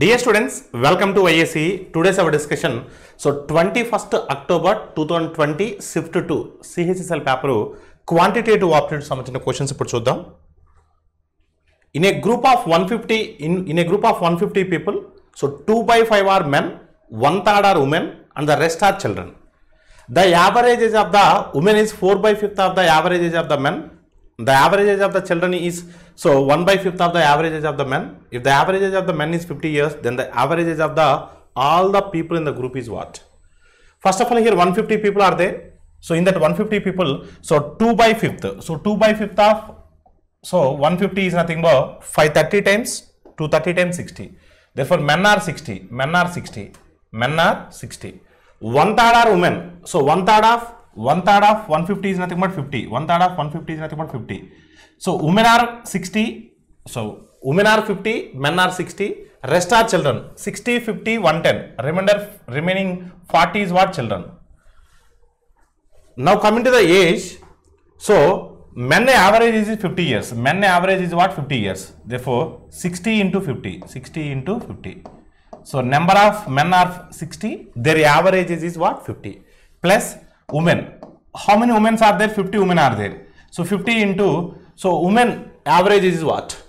Dear students welcome to IAC today's our discussion so twenty first October two thousand twenty shift two CHSL paper quantitative ఆపరేటివ్ సంబంధించిన questions ఇప్పుడు చూద్దాం in a group of one fifty in in a group of one fifty people so two by five are men one third are women and the rest are children the average age of the women is four by fifth of the average age of the men the average age of the children is so 1 by 5th of the average age of the men if the average age of the men is 50 years then the average age of the all the people in the group is what first of all here 150 people are there so in that 150 people so 2 by 5th so 2 by 5th of so 150 is nothing but 530 times 230 times 60 therefore men are 60 men are 60 men are 60 one third are women so one third of one third of 150 is nothing but 50. One third of 150 is nothing but 50. So women are 60. So women are 50, men are 60. Rest are children. 60, 50, 110. Remainder, remaining 40 is what children. Now coming to the age. So men average is 50 years. Men average is what 50 years. Therefore 60 into 50. 60 into 50. So number of men are 60. Their average is, is what 50 plus women. How many women are there? 50 women are there. So 50 into, so women average is what?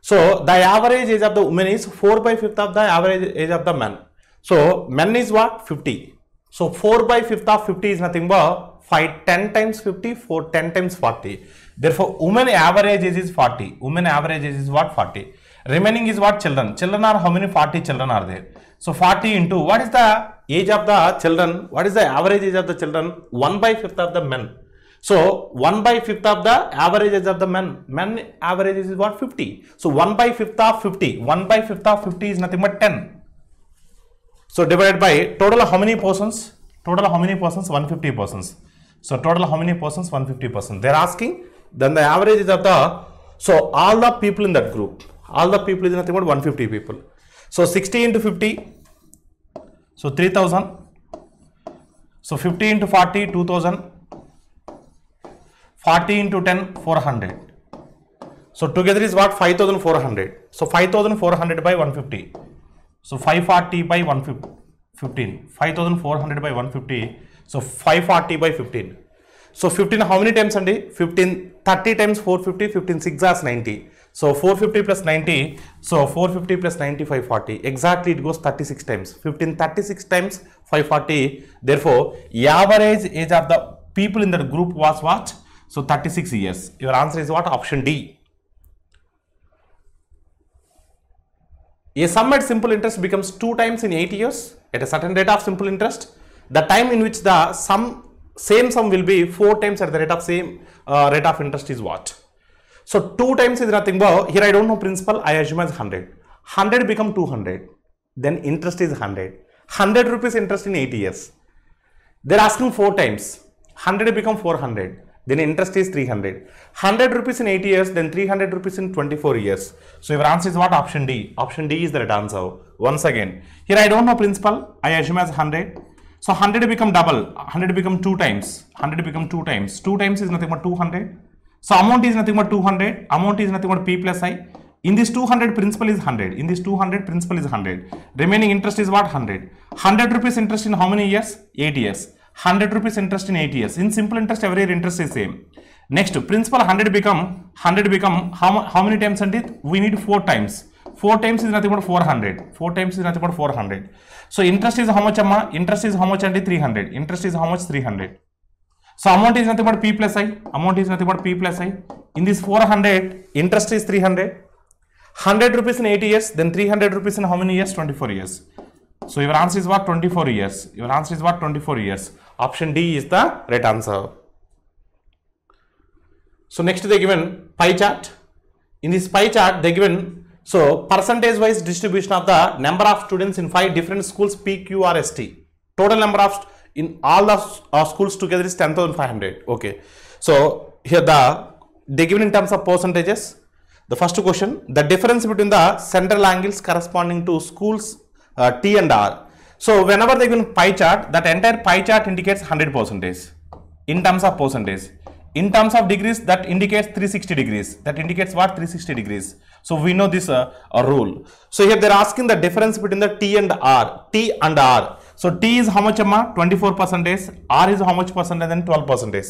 So the average age of the woman is 4 by 5th of the average age of the man. So men is what? 50. So 4 by 5th of 50 is nothing but 5, 10 times 50, 4, 10 times 40. Therefore, woman average age is 40. Woman average age is what? 40. Remaining is what? Children. Children are how many? 40 children are there. So 40 into, what is the age of the children, what is the average age of the children? 1 by 5th of the men. So 1 by 5th of the average age of the men. Men average is what? 50. So 1 by 5th of 50. 1 by 5th of 50 is nothing but 10. So divided by total how many persons? Total how many persons? 150 persons. So total how many persons? 150 persons. They are asking then the average is of the, so all the people in that group, all the people is nothing but 150 people. So 60 into 50 so three thousand so fifty into forty two thousand forty into ten four hundred so together is what five thousand four hundred so five thousand four hundred by one fifty so five forty by one ఫిఫ్ fifteen five thousand four hundred by one fifty so five forty by fifteen so fifteen how many times అండి fifteen thirty times four fifty fifteen six are ninety So 450 plus 90, so 450 plus 90, 540. Exactly, it goes 36 times. 15, 36 times 540. Therefore, average age of the people in that group was what? So 36 years. Your answer is what? Option D. A sum at simple interest becomes 2 times in 8 years at a certain rate of simple interest. The time in which the sum, same sum will be 4 times at the rate of same uh, rate of interest is what? So 2 times is nothing. but here I don't know principal. I assume as 100. 100 become 200. Then interest is 100. 100 rupees interest in 8 years. They're asking 4 times. 100 become 400. Then interest is 300. 100 rupees in 8 years. Then 300 rupees in 24 years. So your answer is what? Option D. Option D is the right answer. Once again. Here I don't know principal. I assume as 100. So 100 become double. 100 become 2 times. 100 become 2 times. 2 times is nothing but 200. So amount is nothing but 200, amount is nothing but P plus I. In this 200 principal is 100, in this 200 principal is 100. Remaining interest is what? 100. 100 rupees interest in how many years? 8 years. 100 rupees interest in 8 years. In simple interest every year interest is same. Next principal 100 become 100 become how, how many times and it? We need 4 times. 4 times is nothing but 400. 4 times is nothing but 400. So interest is how much amma? Interest is how much and 300. Interest is how much 300. So amount is nothing but P plus I. Amount is nothing but P plus I. In this 400, interest is 300. 100 rupees in 80 years, then 300 rupees in how many years? 24 years. So your answer is what? 24 years. Your answer is what? 24 years. Option D is the right answer. So next they given pie chart. In this pie chart they given so percentage wise distribution of the number of students in five different schools P, Q, R, S, T. Total number of in all the uh, schools together is 10,500. Okay. So here the, they given in terms of percentages. The first question, the difference between the central angles corresponding to schools uh, T and R. So whenever they given pie chart, that entire pie chart indicates 100 percentage in terms of percentage. In terms of degrees, that indicates 360 degrees. That indicates what? 360 degrees. So we know this uh, rule. So here they're asking the difference between the T and R. T and R. So T is how much amma? 24 percentage. R is how much percentage and 12 percentage.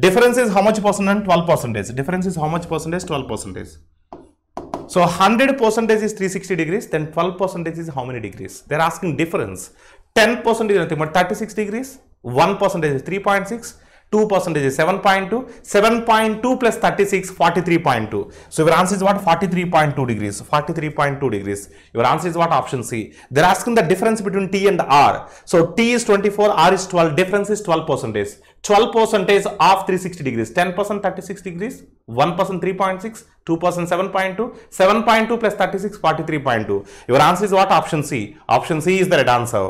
Difference is how much percent and 12 percentage. Difference is how much percentage? 12 percentage. So 100 percentage is 360 degrees. Then 12 percentage is how many degrees? They're asking difference. 10 percent is nothing but 36 degrees. 1 percentage is 3.6. 2 percentage is 7.2 7.2 plus 36 43.2 so your answer is what 43.2 degrees 43.2 degrees your answer is what option c they're asking the difference between t and r so t is 24 r is 12 difference is 12 percentage 12 percentage of 360 degrees 10 percent 36 degrees 1 percent 3.6 2 percent 7.2 7.2 plus 36 43.2 your answer is what option c option c is the right answer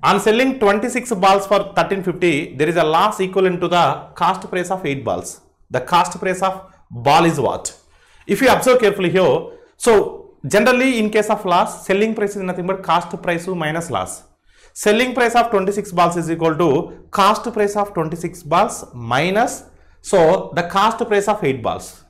On selling 26 balls for 1350, there is a loss equivalent to the cost price of 8 balls. The cost price of ball is what? If you observe carefully here, so generally in case of loss, selling price is nothing but cost price minus loss. Selling price of 26 balls is equal to cost price of 26 balls minus, so the cost price of 8 balls.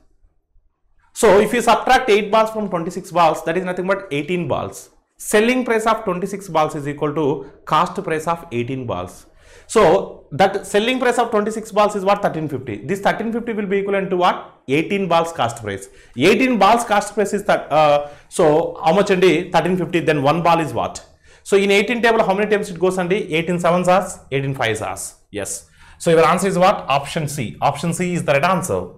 So if you subtract 8 balls from 26 balls, that is nothing but 18 balls. selling price of 26 balls is equal to cost price of 18 balls. So that selling price of 26 balls is what 1350. This 1350 will be equivalent to what 18 balls cost price. 18 balls cost price is that. Uh, so how much andy 1350? Then one ball is what? So in 18 table, how many times it goes andy? 18 sevens hours, 18 fives hours. Yes. So your answer is what? Option C. Option C is the right answer.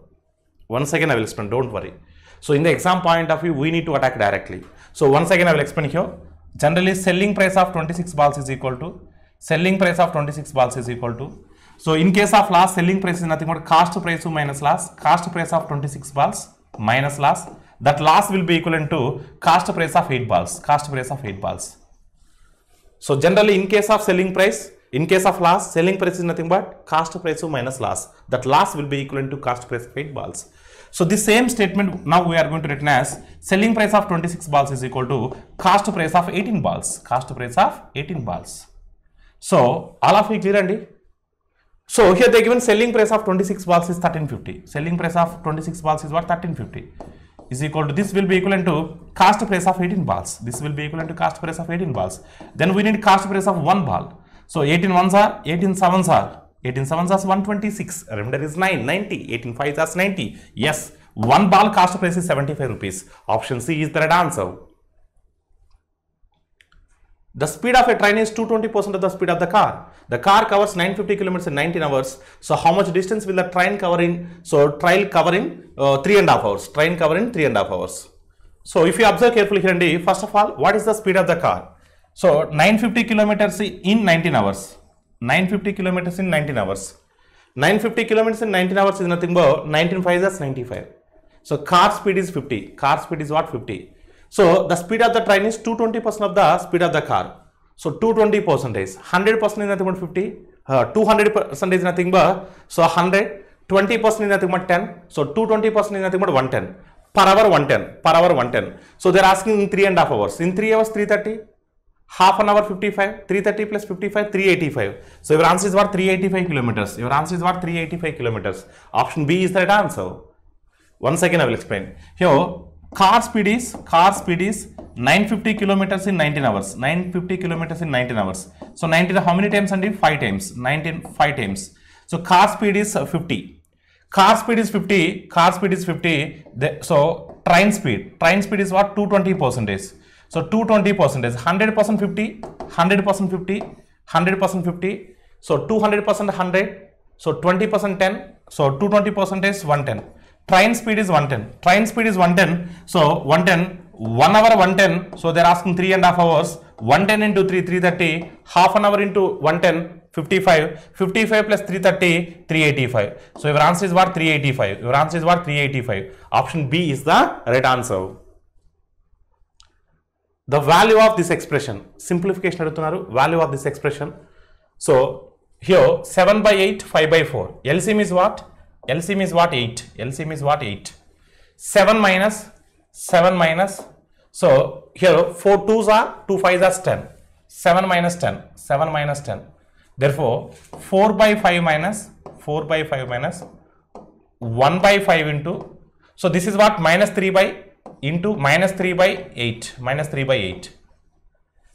Once again, I will explain. Don't worry. So in the exam point of view, we need to attack directly. So once again I will explain here. Generally selling price of 26 balls is equal to selling price of 26 balls is equal to. So in case of loss selling price is nothing but cost price minus loss cost price of 26 balls minus loss that loss will be equivalent to cost price of 8 balls cost price of 8 balls. So generally in case of selling price in case of loss, selling price is nothing but cost price minus loss. That loss will be equivalent to cost price of 8 balls. So the same statement now we are going to written as selling price of 26 balls is equal to cost price of 18 balls. Cost price of 18 balls. So all of you clear and so here they given selling price of 26 balls is 1350. Selling price of 26 balls is what 1350 is equal to this will be equivalent to cost price of 18 balls. This will be equivalent to cost price of 18 balls. Then we need cost price of one ball. So 18 ones are 18 sevens are 18 as 126 remainder is 9 90 18 as 90 yes one ball cost price is 75 rupees option c is the right answer the speed of a train is 220% of the speed of the car. The car covers 950 kilometers in 19 hours. So how much distance will the train cover in? So trial cover in uh, three and a half hours. Train cover in three and a half hours. So if you observe carefully here and first of all, what is the speed of the car? So 950 kilometers in 19 hours. 950 kilometers in 19 hours. 950 kilometers in 19 hours is nothing but 195. is 95. So car speed is 50. Car speed is what 50. So the speed of the train is 220 percent of the speed of the car. So 220 percent is 100 percent is nothing but 50. Uh, 200 percent is nothing but so 100. 20 percent is nothing but 10. So 220 percent is nothing but 110 per hour 110 per hour 110. So they are asking in three and a half hours. In three hours 330 half an hour 55 330 plus 55 385 so your answer is what 385 kilometers your answer is what 385 kilometers option b is the right answer one second i will explain here car speed is car speed is 950 kilometers in 19 hours 950 kilometers in 19 hours so 19 how many times and 5 times 19 5 times so car speed is 50 car speed is 50 car speed is 50 the, so train speed train speed is what 220 percentage so 220 percentage, 100 percent 50, 100 percent 50, 100 percent 50. So 200 percent 100. So 20 percent 10. So 220 percentage 110. Train speed is 110. Train speed is 110. So 110, 1 hour 110. So they're asking 3 and a half hours. 110 into 3, 330. Half an hour into 110, 55. 55 plus 330, 385. So your answer is what? 385. Your answer is what? 385. Option B is the right answer. The value of this expression simplification అడుగుతున్నారు value of this expression so here seven by eight five by four L C is what LCM is what eight LCM is what eight seven minus seven minus so here four twos are two five are ten seven minus ten seven minus ten four four by five minus four by five minus one by five into so this is what minus three by into minus 3 by 8, minus 3 by 8.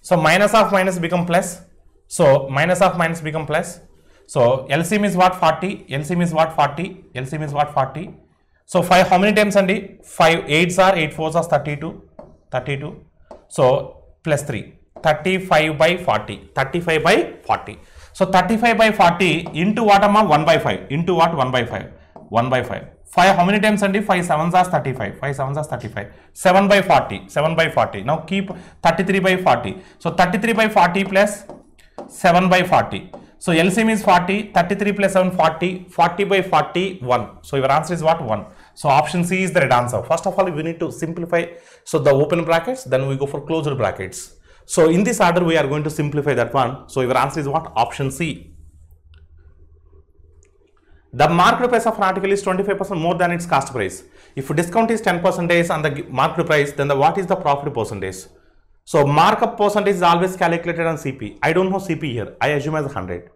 So minus of minus become plus. So minus of minus become plus. So LCM is what 40, LCM is what 40, LCM is what 40. So 5 how many times and 5 8s are 8 4s are 32, 32. So plus 3, 35 by 40, 35 by 40. So 35 by 40 into what amount? 1 by 5, into what 1 by 5, 1 by 5. 5 how many times and 5 sevens are 35 5 sevens are 35 7 by 40 7 by 40 now keep 33 by 40 so 33 by 40 plus 7 by 40 so LCM is 40 33 plus 7 40 40 by 40 1 so your answer is what 1 so option C is the right answer first of all we need to simplify so the open brackets then we go for closed brackets so in this order we are going to simplify that one so your answer is what option C the market price of an article is 25% more than its cost price. If discount is 10% on the market price, then the what is the profit percentage? So markup percentage is always calculated on CP. I don't know CP here. I assume as 100.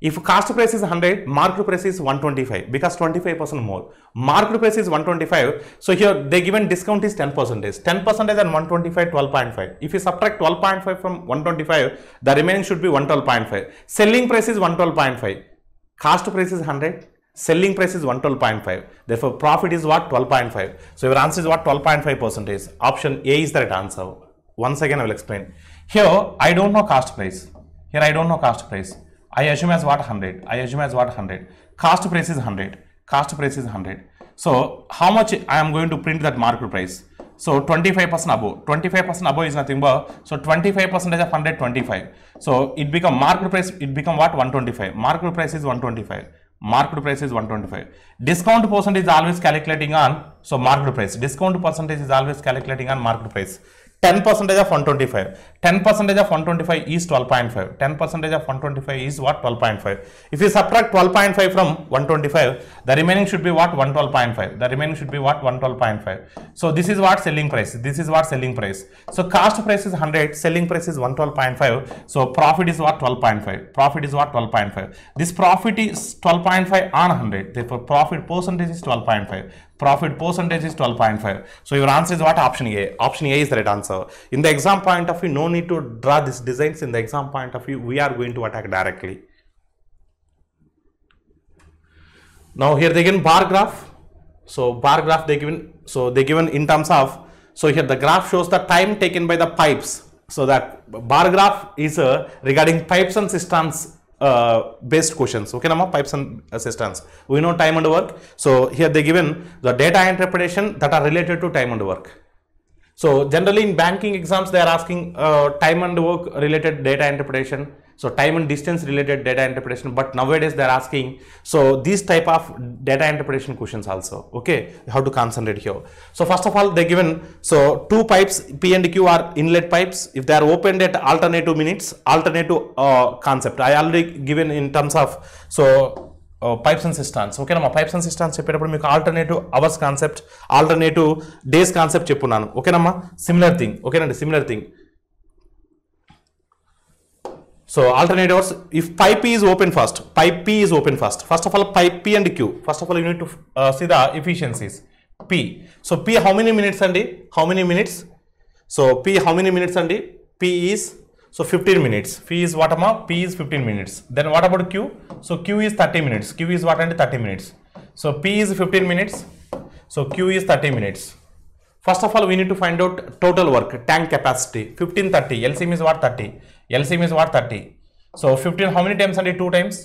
If cost price is 100, market price is 125 because 25% more. Market price is 125. So here they given discount is 10%. 10% and 125, 12.5. If you subtract 12.5 from 125, the remaining should be 112.5. Selling price is 112.5. Cost price is 100 selling price is 112.5 therefore profit is what 12.5 so your answer is what 12.5 percentage option a is the right answer once again i will explain here i don't know cost price here i don't know cost price i assume as what 100 i assume as what 100 cost price is 100 cost price is 100 so how much i am going to print that market price so 25% above. 25% above is nothing but so 25% of 125. So it become market price. It become what 125. Market price is 125. Market price is 125 discount percentage is always calculating on so market price discount percentage is always calculating on market price 10 percentage of 125 10 percentage of 125 is 12.5 10 percentage of 125 is what 12.5 if you subtract 12.5 from 125 the remaining should be what 112.5 the remaining should be what 112.5 so this is what selling price this is what selling price so cost price is 100 selling price is 112.5 so profit is what 12.5 profit is what 12.5 this profit is 12.5 on 100 therefore profit percentage is 12.5 Profit percentage is 12.5. So your answer is what? Option A. Option A is the right answer. In the exam point of view, no need to draw these designs. In the exam point of view, we are going to attack directly. Now here they given bar graph. So bar graph they given, so they given in terms of, so here the graph shows the time taken by the pipes. So that bar graph is uh, regarding pipes and systems uh, based questions okay nama pipes and assistance we know time and work so here they given the data interpretation that are related to time and work so generally in banking exams they are asking uh, time and work related data interpretation So time and distance related data interpretation, but nowadays they're asking, so these type of data interpretation questions also, okay, how to concentrate here. So first of all, they're given, so two pipes, P and Q are inlet pipes, if they are opened at alternative minutes, alternative uh, concept, I already given in terms of, so pipes and cisterns ఓకేనా pipes and cisterns చెప్పేటప్పుడు మీకు alternative hours concept alternative days concept చెప్పున్నాను ఓకేనమ్మా similar thing ఓకేనండి similar thing so alternate hours if pipe is open first pipe P is open first first of all pipe P and Q first of all unit to see the efficiencies P so P how many minutes అండి how many minutes so P how many minutes అండి P is so fifteen minutes P is what అమ్మా P is fifteen minutes then what about Q so Q is thirty minutes Q is what అండి thirty minutes so P is fifteen minutes so Q is thirty minutes first of all we need to find out total work tank capacity fifteen thirty LCM what thirty LCM what thirty so fifteen how many times అండి two times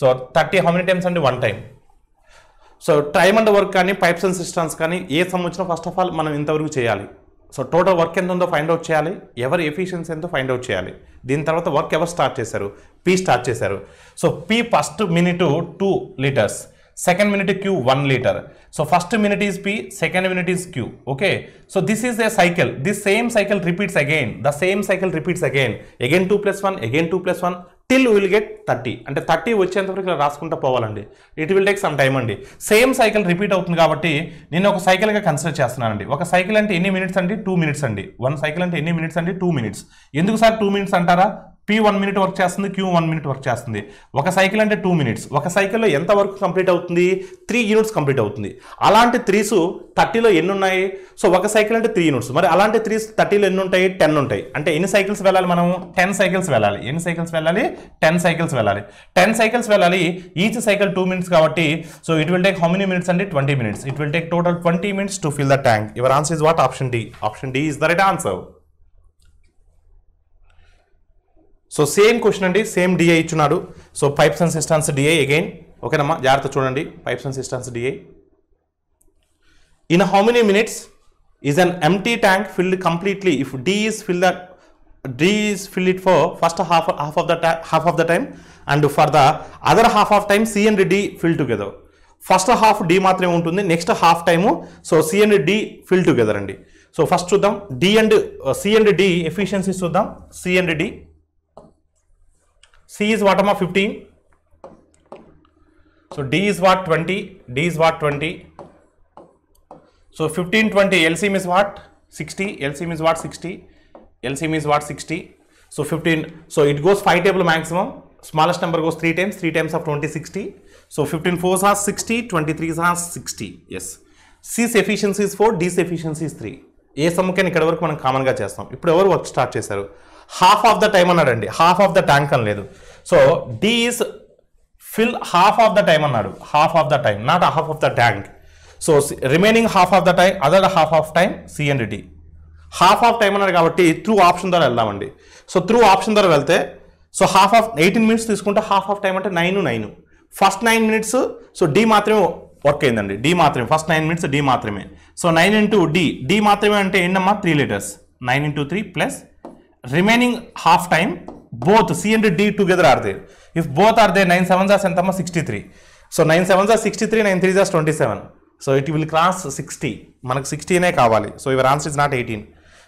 so thirty how many times అండి one time so time and work కానీ pipes and cisterns కానీ ఏ సంబంధించిన first of all మనం ఇంతవరకు చేయాలి so total work ఎంత ఉందో ఫైండ్ అవుట్ చేయాలి ఎవరు ఎఫిషియన్సీ ఎంతో ఫైండ్ అవుట్ చేయాలి దీని తర్వాత వర్క్ ఎవరు స్టార్ట్ చేశారు పీ స్టార్ట్ చేశారు so P first minute two litres second minute Q one litre so first minute is P, second minute is Q okay so this is a cycle this same cycle repeats again the same cycle repeats again Again two plus one again two plus one till will get thirty అంటే thirty వచ్చేంతవరకు ఇలా రాసుకుంటూ పోవాలండి it will take some time అండి same cycle repeat అవుతుంది కాబట్టి నేను ఒక సైకిల్గా కన్సిడర్ చేస్తున్నానండి ఒక సైకిల్ అంటే ఎన్ని మినిట్స్ అండి టూ మినిట్స్ అండి వన్ సైకిల్ అంటే ఎన్ని మినిట్స్ అండి టూ మినిట్స్ ఎందుకు సార్ టూ మినిట్స్ అంటారా పీ వన్ మినిట్ వర్క్ చేస్తుంది క్యూ వన్ మినిట్ వర్క్ చేస్తుంది ఒక సైకిల్ అంటే టూ మినిట్స్ ఒక సైకిల్లో ఎంత వర్క్ కంప్లీట్ అవుతుంది త్రీ యూనిట్స్ కంప్లీట్ అవుతుంది అలాంటి త్రీస్ థర్టీలో ఎన్ని ఉన్నాయి సో ఒక సైకిల్ అంటే త్రీ యూనిట్స్ మరి అలాంటి త్రీస్ థర్టీలో ఎన్ని ఉంటాయి టెన్ ఉంటాయి అంటే ఎన్ని సైకిల్స్ వెళ్ళాలి మనం టెన్ సైకిల్స్ వెళ్ళాలి ఎన్ని సైకిల్స్ వెళ్ళాలి టెన్ సైకిల్స్ వెళ్ళాలి టెన్ సైకిల్స్ వెళ్ళాలి ఈచ్ సైకిల్ టూ మినిట్స్ కాబట్టి so it will take how many minutes అండి twenty minutes it will take total twenty minutes to fill the tank your answer is what option D option D is the right answer so same question అండి same DI ఇచ్చున్నాడు so pipes and cisterns DI again ఓకేనమ్మా జాగ్రత్త చూడండి pipes and cisterns DI in how many minutes is an empty tank filled completely if D is fill the D is fill it for first half half of the half of the time and for the other half of time C and D fill together first half D మాత్రమే ఉంటుంది next half time so C and D fill together అండి so first చూద్దాం D and C and D efficiency చూద్దాం C and D C is what amount 15. So D is what 20. D is what 20. So 15, 20 LCM is what 60. LCM is what 60. LCM is what 60. So 15. So it goes 5 table maximum. Smallest number goes 3 times. 3 times of 20, 60. So 15 4s are 60. 23s are 60. Yes. C's efficiency is 4. D's efficiency is 3. ఏ సమ్మకైనా ఇక్కడ వరకు మనం కామన్గా చేస్తాం ఇప్పుడు ఎవరు work start చేశారు హాఫ్ ఆఫ్ ద టైం అన్నాడండి హాఫ్ ఆఫ్ ద ట్యాంక్ అని లేదు so D is fill half of the time అన్నాడు half of the time not half of the tank so remaining half of the time other half of time C and D half of time అన్నారు కాబట్టి through option ద్వారా వెళ్దామండి so through option ద్వారా వెళ్తే so half of eighteen minutes తీసుకుంటే half of time అంటే nine nine first nine minutes so D మాత్రమే work అయిందండి డి మాత్రమే ఫస్ట్ నైన్ మినిట్స్ డి మాత్రమే so nine into D D మాత్రమే అంటే ఏంటమ్మా three litres nine into three plus remaining half time both C both C or D if both or If nine seven there, 9 sixty three so nine seven are sixty three nine three threes twenty seven so it will cross sixty మనకు సిక్స్టీనే కావాలి so your answer is not eighteen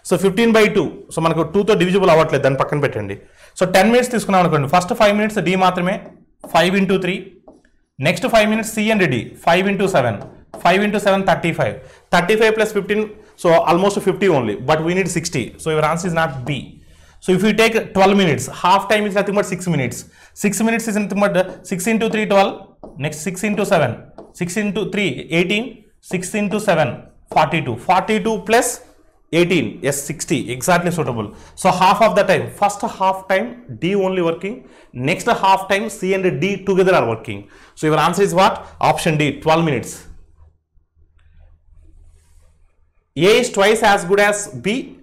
so fifteen by two so మనకు టూతో divisible అవ్వట్లేదు దాన్ని పక్కన పెట్టండి so ten minutes తీసుకున్నాం అనుకోండి ఫస్ట్ ఫైవ్ మినిట్స్ డి మాత్రమే five into three next five minutes C and D five into seven five into seven thirty five thirty five plus fifteen so almost fifty only but we need sixty so your answer is not B So if you take 12 minutes, half time is nothing but 6 minutes. 6 minutes is nothing but 6 into 3, 12. Next 6 into 7, 6 into 3, 18. 6 into 7, 42. 42 plus 18, yes, 60, exactly suitable. So half of the time, first half time D only working, next half time C and D together are working. So your answer is what? Option D, 12 minutes. A is twice as good as B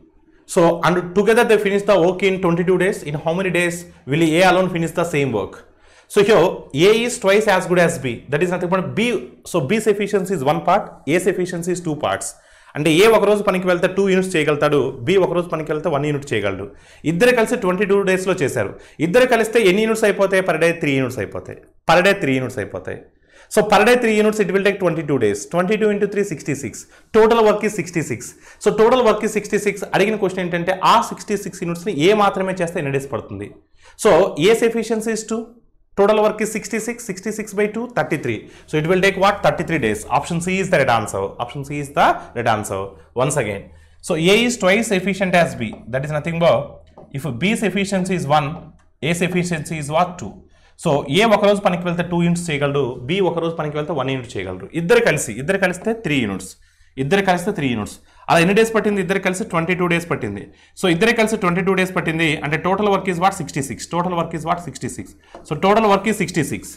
So, and together they finish the work in 22 days. In how many days will A alone finish the same work? So, here A is twice as good as B. That is nothing but B. So, B's efficiency is one part, A's efficiency is two parts. అంటే ఏ ఒకరోజు పనికి వెళ్తే two units చేయగలుగుతాడు B ఒకరోజు పనికి వెళ్తే one unit చేయగలడు ఇద్దరు కలిసి ట్వంటీ టూ డేస్లో చేశారు ఇద్దరు కలిస్తే ఎన్ని యూనిట్స్ అయిపోతాయి పర్ డే త్రీ యూనిట్స్ అయిపోతాయి పర్ డే త్రీ యూనిట్స్ అయిపోతాయి so per day three units it will take twenty two days twenty two into three sixty six total work ఈ sixty six so total work ఈ sixty six అడిగిన question ఏంటంటే ఆ sixty six యూనిట్స్ని ఏ మాత్రమే చేస్తే ఎన్ని days పడుతుంది so A's efficiencies to total work ఈ sixty six sixty six by two thirty three so it will take what thirty three days option C is the right answer option C is the right answer once again so A is twice efficient as B that is nothing but if B's efficiency is one A's efficiency is what two so A ఒకరోజు పనికి వెళ్తే two units చేయగలరు B ఒకరోజు పనికి వెళ్తే one unit చేయగలరు ఇద్దరు కలిసి ఇద్దరు కలిస్తే త్రీ యూనిట్స్ ఇద్దరు కలిస్తే త్రీ యూనిట్స్ అలా ఎన్ని డేస్ పట్టింది ఇద్దరు కలిసి ట్వంటీ టూ డేస్ పట్టింది సో ఇద్దరు కలిసి ట్వంటీ టూ డేస్ పట్టింది అంటే total work is what sixty six total work is what sixty six so total work is sixty six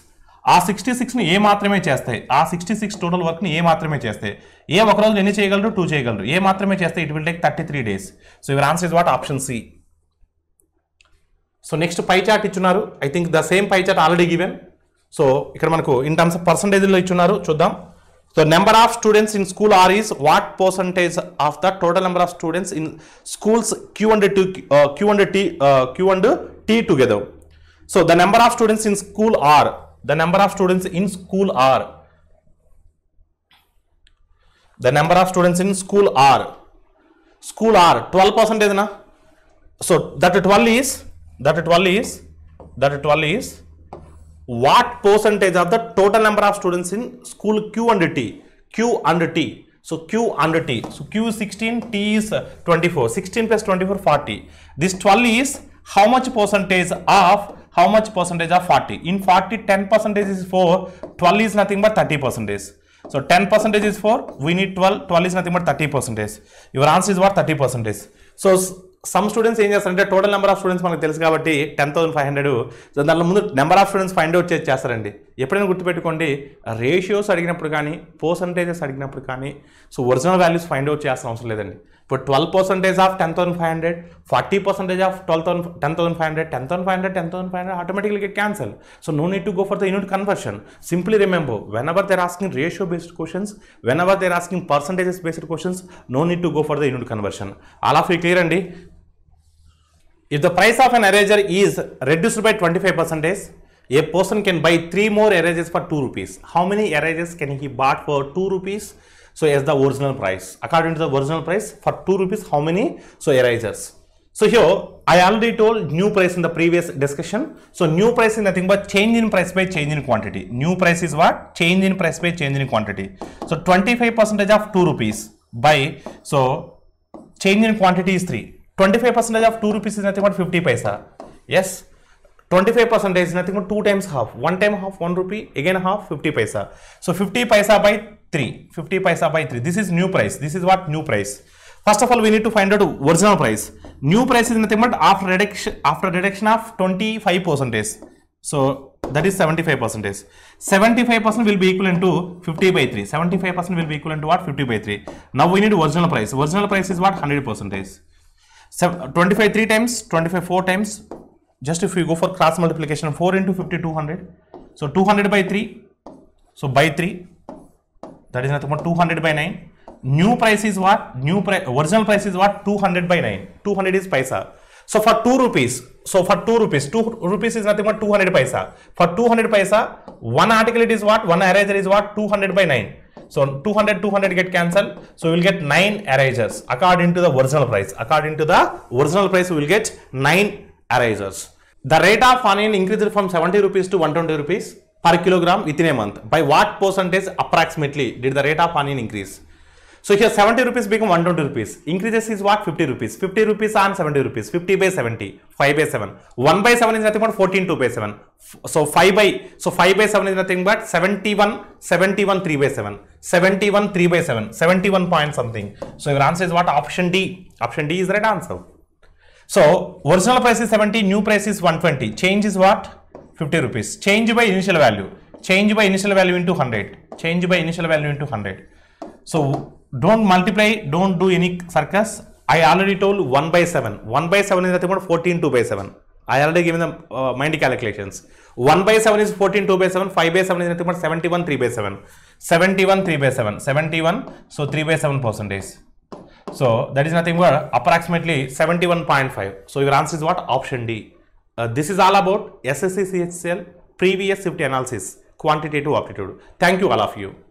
ఆ సిక్స్టీ సిక్స్ని ఏ మాత్రమే చేస్తాయి ఆ సిక్స్టీ సిక్స్ టోటల్ వర్క్ని ఏ మాత్రమే చేస్తాయి ఏ ఒకరోజు ఎన్ని చేయగలరు టూ చేయగలరు ఏ మాత్రమే చేస్తే it will take thirty three days so your answer is what option C so next pie chart ఇచ్చున్నారు I think the same pie chart already given so ఇక్కడ మనకు ఇన్ టర్మ్స్ ఆఫ్ పర్సంటేజ్లో ఇచ్చున్నారు చూద్దాం so number of students in school are is what percentage of the total number of students in schools Q and two Q and T Q and T together so the number of students in school are the number of students in school are the number of students in school are school are twelve నా so that twelve is that 12 is that 12 is what percentage of the total number of students in school Q and T Q and T so Q and T so Q is 16 T is uh, 24 16 plus 24 40 this 12 is how much percentage of how much percentage of 40 in 40 10 percentage is 4 12 is nothing but 30 percentage so 10 percentage is 4 we need 12 12 is nothing but 30 percentage your answer is what 30 percentage so some students ఏం చేస్తారంటే total number of students మనకు తెలుసు కాబట్టి ten thousand five hundred దాని ముందు number of students find out చేసి చేస్తారండి ఎప్పుడైనా గుర్తుపెట్టుకోండి రేషియోస్ అడిగినప్పుడు కానీ పర్సంటేజెస్ అడిగినప్పుడు కానీ so original values find out చేయాల్సిన అవసరం లేదండి ఇప్పుడు twelve percentage of ten thousand five hundred forty percentage of twelve thousand ten thousand five hundred ten thousand five hundred ten thousand five hundred automatically get cancel so no need to go for the unit conversion simply remember whenever they're asking ratio based questions whenever they're asking percentages based questions no need to go for the unit conversion అలా feel clear అండి if the price of an eraser is reduced by twenty five percentage a person can buy three more erasers for two rupees how many erasers can he bought for two rupees So as the original price. According to the original price, for 2 rupees, how many? So erasers. So here, I already told new price in the previous discussion. So new price is nothing but change in price by change in quantity. New price is what? Change in price by change in quantity. So 25% of 2 rupees by, so change in quantity is 3. 25% of 2 rupees is nothing but 50 paisa. Yes. 25% is nothing but 2 times half. 1 time half 1 rupee, again half 50 paisa. So 50 paisa by 3 50 paisa by 3 this is new price this is what new price first of all we need to find out original price new price is nothing but after reduction after reduction of 25 percentage so that is 75 percentage 75 percent will be equivalent to 50 by 3 75 percent will be equivalent to what 50 by 3 now we need original price original price is what 100 percentage 25 3 times 25 4 times just if we go for cross multiplication 4 into 50 200 so 200 by 3 so by 3 that is nothing but 200 by 9 new price is what new price original price is what 200 by 9 200 is paisa so for 2 rupees so for 2 rupees 2 rupees is nothing but 200 paisa for 200 paisa one article it is what one eraser is what 200 by 9 so 200 200 get cancelled so we will get 9 erasers according to the original price according to the original price we will get 9 erasers the rate of onion increased from 70 rupees to 120 rupees per kilogram within a month. By what percentage approximately did the rate of onion increase? So here 70 rupees become 120 rupees. Increases is what? 50 rupees. 50 rupees on 70 rupees. 50 by 70. 5 by 7. 1 by 7 is nothing but 14 2 by 7. So 5 by so 5 by 7 is nothing but 71 71 3 by 7. 71 3 by 7. 71 point something. So your answer is what? Option D. Option D is the right answer. So original price is 70, new price is 120. Change is what? 50 rupees. Change by initial value. Change by initial value into 100. Change by initial value into 100. So don't multiply, don't do any circus. I already told 1 by 7. 1 by 7 is nothing but 14 2 by 7. I already given them uh, mind calculations. 1 by 7 is 14 2 by 7. 5 by 7 is nothing but 71 3 by 7. 71 3 by 7. 71 so 3 by 7 percentage. So that is nothing but approximately 71.5. So your answer is what? Option D. Uh, this is all about SSC previous shift analysis, quantitative aptitude. Thank you all of you.